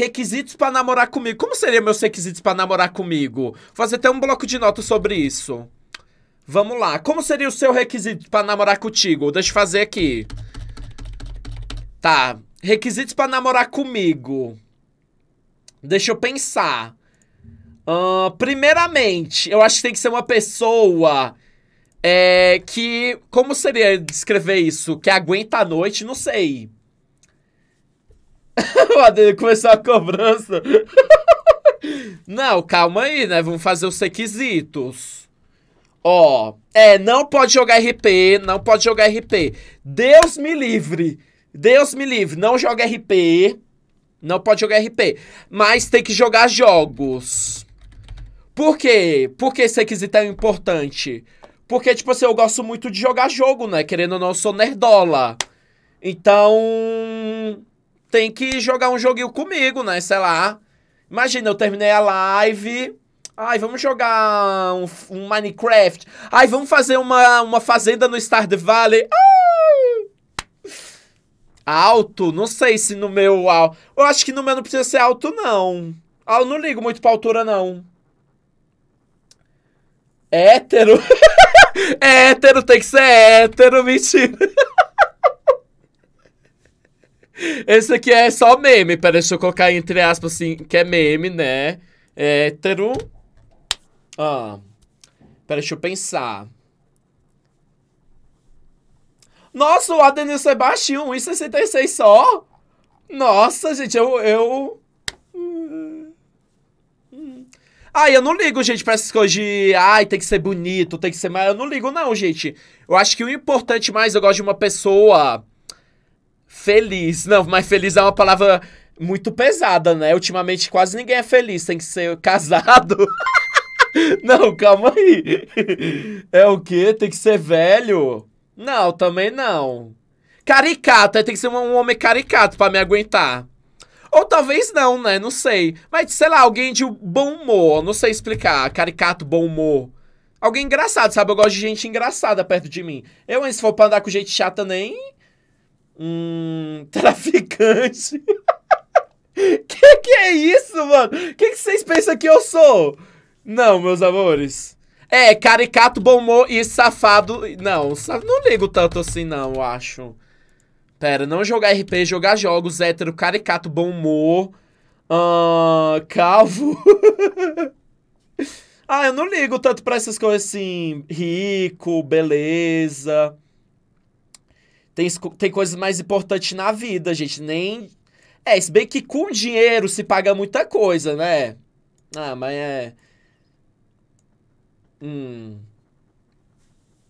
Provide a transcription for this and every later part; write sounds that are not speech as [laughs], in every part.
Requisitos para namorar comigo. Como seriam meus requisitos para namorar comigo? Vou fazer até um bloco de notas sobre isso. Vamos lá. Como seria o seu requisito para namorar contigo? Deixa eu fazer aqui. Tá. Requisitos para namorar comigo. Deixa eu pensar. Uh, primeiramente, eu acho que tem que ser uma pessoa é, que. Como seria descrever isso? Que aguenta a noite? Não sei. [laughs] Começou a cobrança. [laughs] não, calma aí, né? Vamos fazer os requisitos. Ó, é, não pode jogar RP, não pode jogar RP. Deus me livre. Deus me livre, não joga RP. Não pode jogar RP. Mas tem que jogar jogos. Por quê? Por que esse requisito é importante? Porque, tipo assim, eu gosto muito de jogar jogo, né? Querendo ou não, eu sou nerdola. Então tem que jogar um joguinho comigo, né? Sei lá. Imagina, eu terminei a live. Ai, vamos jogar um, um Minecraft. Ai, vamos fazer uma, uma fazenda no Stardew Valley. Ai. Alto? Não sei se no meu... Eu acho que no meu não precisa ser alto, não. Ah, eu não ligo muito pra altura, não. Hétero? [laughs] hétero, tem que ser hétero, mentira. Esse aqui é só meme, pera, deixa eu colocar entre aspas assim, que é meme, né? Hétero. Ah. Pera, deixa eu pensar. Nossa, o Adenilson é baixinho, 1,66 só. Nossa, gente, eu... eu... Ai, eu não ligo, gente, pra essas coisas de... Ai, tem que ser bonito, tem que ser... Mas eu não ligo, não, gente. Eu acho que o importante mais, eu gosto de uma pessoa Feliz. Não, mas feliz é uma palavra muito pesada, né? Ultimamente quase ninguém é feliz, tem que ser casado. [laughs] não, calma aí. É o quê? Tem que ser velho? Não, também não. Caricato, é, tem que ser um homem caricato para me aguentar. Ou talvez não, né? Não sei. Mas, sei lá, alguém de bom humor. Não sei explicar. Caricato, bom humor. Alguém engraçado, sabe? Eu gosto de gente engraçada perto de mim. Eu, se for pra andar com gente chata, nem um [laughs] traficante. que que é isso, mano? Que que vocês pensam que eu sou? Não, meus amores. É, caricato, bom humor e safado. Não, não ligo tanto assim, não, eu acho. Pera, não jogar RP, jogar jogos, hétero, caricato, bom humor. Uh, calvo. [laughs] ah, eu não ligo tanto pra essas coisas assim. Rico, beleza. Tem, tem coisas mais importantes na vida, gente. Nem. É, se bem que com dinheiro se paga muita coisa, né? Ah, mas é. Hum.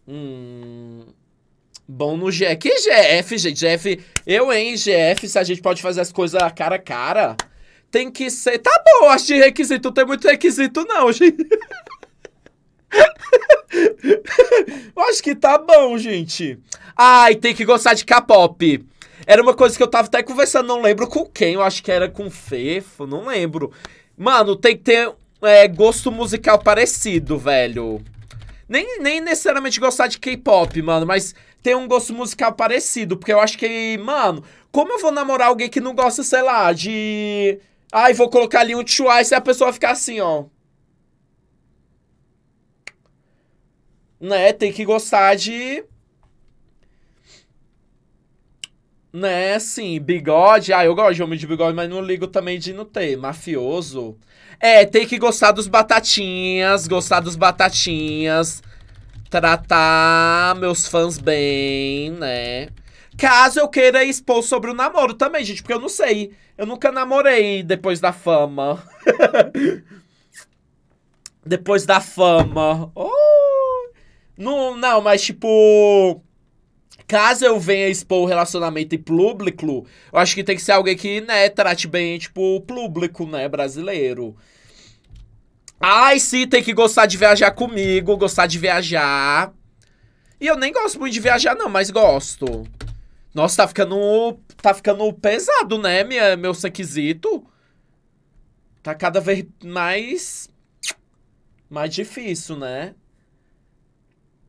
Hum. Bom no GF. Que GF, gente? GF. Eu, hein, GF, se a gente pode fazer as coisas cara a cara. Tem que ser. Tá bom, acho de requisito. Não tem muito requisito, não, gente. [laughs] eu acho que tá bom, gente. Ai, tem que gostar de K-pop. Era uma coisa que eu tava até conversando, não lembro com quem, eu acho que era com o Fefo, não lembro. Mano, tem que ter é, gosto musical parecido, velho. Nem, nem necessariamente gostar de K-pop, mano, mas tem um gosto musical parecido, porque eu acho que, mano, como eu vou namorar alguém que não gosta, sei lá, de. Ai, vou colocar ali um Twice e a pessoa ficar assim, ó. né, tem que gostar de né, sim, bigode. Ah, eu gosto de homem de bigode, mas não ligo também de não ter. Mafioso. É, tem que gostar dos batatinhas, gostar dos batatinhas. Tratar meus fãs bem, né? Caso eu queira expor sobre o namoro também, gente, porque eu não sei. Eu nunca namorei depois da fama. [laughs] depois da fama. Oh! Não, não, mas tipo. Caso eu venha expor o relacionamento em público, eu acho que tem que ser alguém que, né, trate bem, tipo, o público, né, brasileiro. Ai, sim, tem que gostar de viajar comigo, gostar de viajar. E eu nem gosto muito de viajar, não, mas gosto. Nossa, tá ficando. Tá ficando pesado, né, minha, meu requisito? Tá cada vez mais. Mais difícil, né?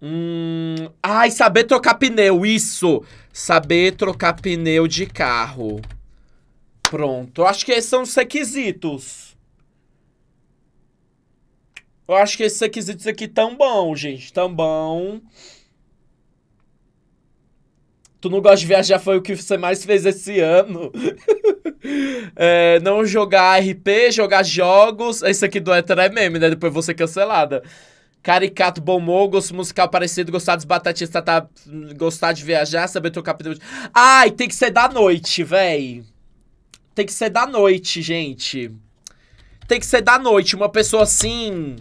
Hum. Ai, saber trocar pneu, isso! Saber trocar pneu de carro. Pronto. Eu acho que esses são os requisitos. Eu acho que esses requisitos aqui tão bom, gente. Tão bom. Tu não gosta de viajar, foi o que você mais fez esse ano. [laughs] é, não jogar RP, jogar jogos. esse aqui do Ether é meme, né? Depois você cancelada. Caricato, bom humor, gosto musical parecido, gostar dos batatistas, tá, tá, gostar de viajar, saber trocar pneu. Ai, tem que ser da noite, véi. Tem que ser da noite, gente. Tem que ser da noite. Uma pessoa assim.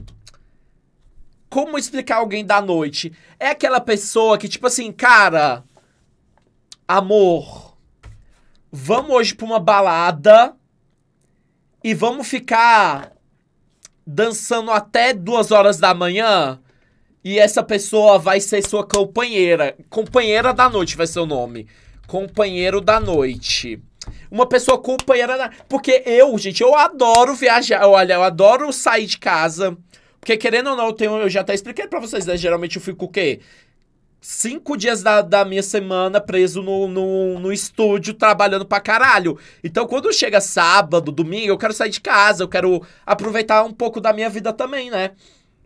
Como explicar alguém da noite? É aquela pessoa que, tipo assim, cara. Amor. Vamos hoje pra uma balada. E vamos ficar dançando até duas horas da manhã e essa pessoa vai ser sua companheira. Companheira da noite vai ser o nome. Companheiro da noite. Uma pessoa companheira da... Porque eu, gente, eu adoro viajar. Olha, eu adoro sair de casa. Porque querendo ou não, eu, tenho, eu já até expliquei pra vocês, né? Geralmente eu fico o quê? cinco dias da, da minha semana preso no, no, no, estúdio, trabalhando pra caralho. Então, quando chega sábado, domingo, eu quero sair de casa, eu quero aproveitar um pouco da minha vida também, né?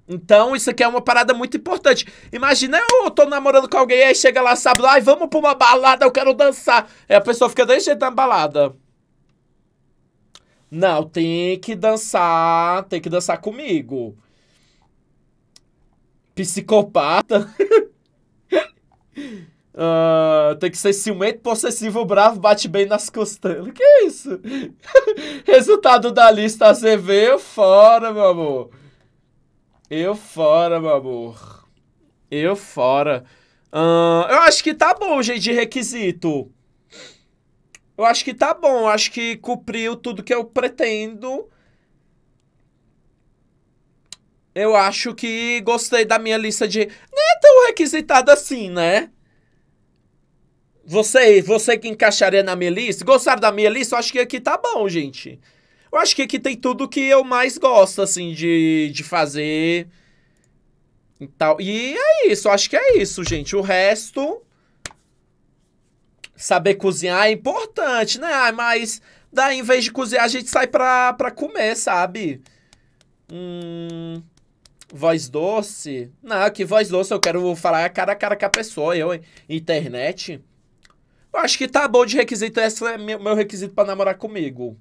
Então, isso aqui é uma parada muito importante. Imagina eu tô namorando com alguém, aí chega lá sábado, ai, vamos pra uma balada, eu quero dançar. Aí a pessoa fica desse jeito na balada. Não, tem que dançar, tem que dançar comigo. Psicopata. [laughs] Uh, tem que ser ciumento, possessivo, bravo, bate bem nas costelas. Que é isso? [laughs] Resultado da lista ACV, eu fora, meu amor. Eu fora, meu amor. Eu fora. Uh, eu acho que tá bom, gente, de requisito. Eu acho que tá bom. Eu acho que cumpriu tudo que eu pretendo. Eu acho que gostei da minha lista de. Não é tão requisitada assim, né? Você, você que encaixaria na minha lista? Gostaram da minha lista? Eu acho que aqui tá bom, gente. Eu acho que aqui tem tudo que eu mais gosto, assim, de, de fazer. E, tal. e é isso, acho que é isso, gente. O resto. Saber cozinhar é importante, né? Ah, mas daí, em vez de cozinhar, a gente sai pra, pra comer, sabe? Hum voz doce. Não, que voz doce, eu quero falar é cara a cara com a pessoa, eu, hein? Internet. Eu acho que tá bom de requisito, esse é meu requisito para namorar comigo.